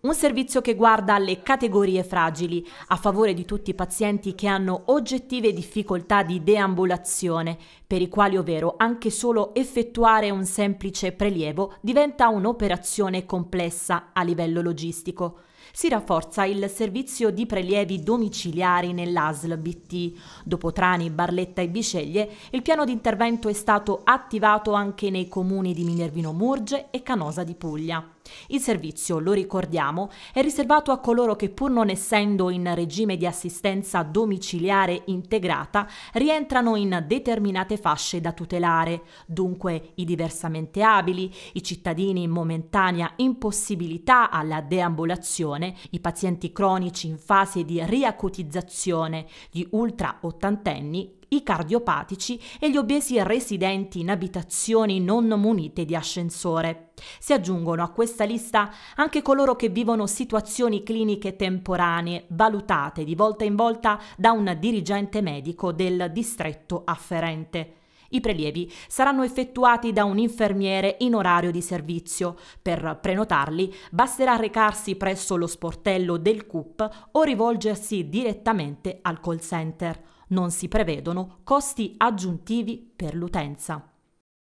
Un servizio che guarda alle categorie fragili, a favore di tutti i pazienti che hanno oggettive difficoltà di deambulazione, per i quali ovvero anche solo effettuare un semplice prelievo diventa un'operazione complessa a livello logistico. Si rafforza il servizio di prelievi domiciliari nell'ASL BT. Dopo Trani, Barletta e Biceglie, il piano di intervento è stato attivato anche nei comuni di Minervino Murge e Canosa di Puglia. Il servizio, lo ricordiamo, è riservato a coloro che pur non essendo in regime di assistenza domiciliare integrata rientrano in determinate svariate fasce da tutelare, dunque i diversamente abili, i cittadini in momentanea impossibilità alla deambulazione, i pazienti cronici in fase di riacutizzazione, gli ultra ottantenni i cardiopatici e gli obesi residenti in abitazioni non munite di ascensore. Si aggiungono a questa lista anche coloro che vivono situazioni cliniche temporanee, valutate di volta in volta da un dirigente medico del distretto afferente. I prelievi saranno effettuati da un infermiere in orario di servizio. Per prenotarli basterà recarsi presso lo sportello del CUP o rivolgersi direttamente al call center. Non si prevedono costi aggiuntivi per l'utenza.